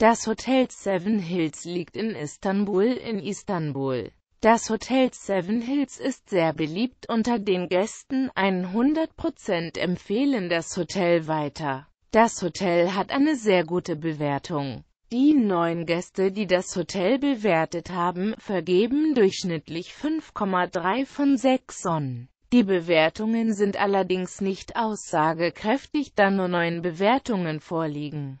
Das Hotel Seven Hills liegt in Istanbul in Istanbul. Das Hotel Seven Hills ist sehr beliebt unter den Gästen, 100% empfehlen das Hotel weiter. Das Hotel hat eine sehr gute Bewertung. Die neun Gäste, die das Hotel bewertet haben, vergeben durchschnittlich 5,3 von 6 Sonnen. Die Bewertungen sind allerdings nicht aussagekräftig, da nur neun Bewertungen vorliegen.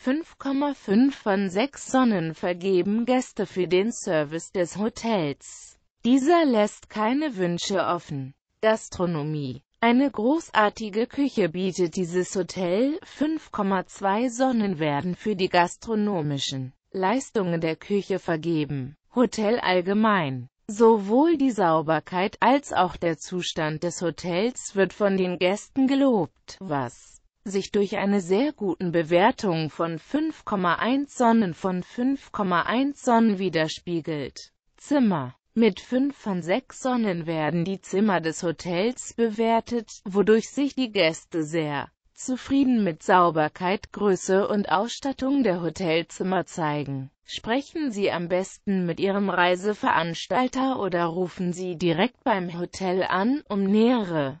5,5 von 6 Sonnen vergeben Gäste für den Service des Hotels. Dieser lässt keine Wünsche offen. Gastronomie eine großartige Küche bietet dieses Hotel, 5,2 Sonnen werden für die gastronomischen Leistungen der Küche vergeben. Hotel allgemein. Sowohl die Sauberkeit als auch der Zustand des Hotels wird von den Gästen gelobt, was sich durch eine sehr guten Bewertung von 5,1 Sonnen von 5,1 Sonnen widerspiegelt. Zimmer mit 5 von 6 Sonnen werden die Zimmer des Hotels bewertet, wodurch sich die Gäste sehr zufrieden mit Sauberkeit, Größe und Ausstattung der Hotelzimmer zeigen. Sprechen Sie am besten mit Ihrem Reiseveranstalter oder rufen Sie direkt beim Hotel an, um nähere